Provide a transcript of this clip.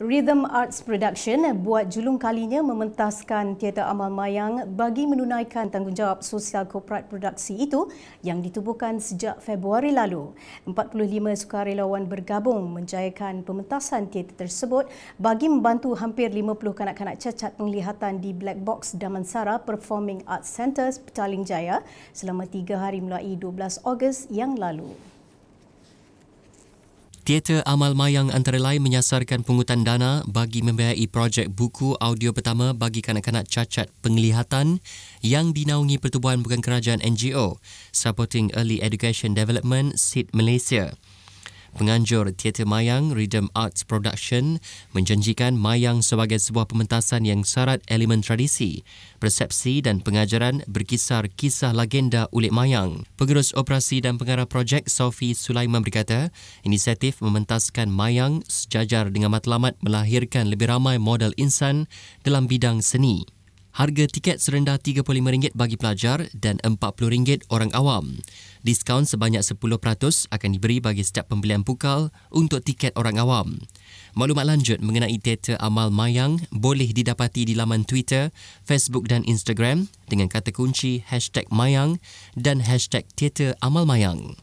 Rhythm Arts Production buat julung kalinya mementaskan teater amal mayang bagi menunaikan tanggungjawab sosial korporat produksi itu yang ditubuhkan sejak Februari lalu. 45 sukarelawan bergabung menjayakan pementasan teater tersebut bagi membantu hampir 50 kanak-kanak cacat penglihatan di Black Box Damansara Performing Arts Centre Petaling Jaya selama 3 hari mulai 12 Ogos yang lalu. Teater Amal Mayang antara lain menyasarkan pungutan dana bagi membiayai projek buku audio pertama bagi kanak-kanak cacat penglihatan yang dinaungi Pertubuhan Bukan Kerajaan NGO Supporting Early Education Development SID Malaysia. Penganjur Teater Mayang Rhythm Arts Production menjanjikan Mayang sebagai sebuah pementasan yang syarat elemen tradisi, persepsi dan pengajaran berkisar kisah legenda ulit Mayang. Pengurus operasi dan pengarah projek Sophie Sulaiman berkata, inisiatif mementaskan Mayang sejajar dengan matlamat melahirkan lebih ramai model insan dalam bidang seni. Harga tiket serendah RM35 bagi pelajar dan RM40 orang awam. Diskaun sebanyak 10% akan diberi bagi setiap pembelian pukal untuk tiket orang awam. Maklumat lanjut mengenai teater Amal Mayang boleh didapati di laman Twitter, Facebook dan Instagram dengan kata kunci hashtag Mayang dan hashtag teater Amal Mayang.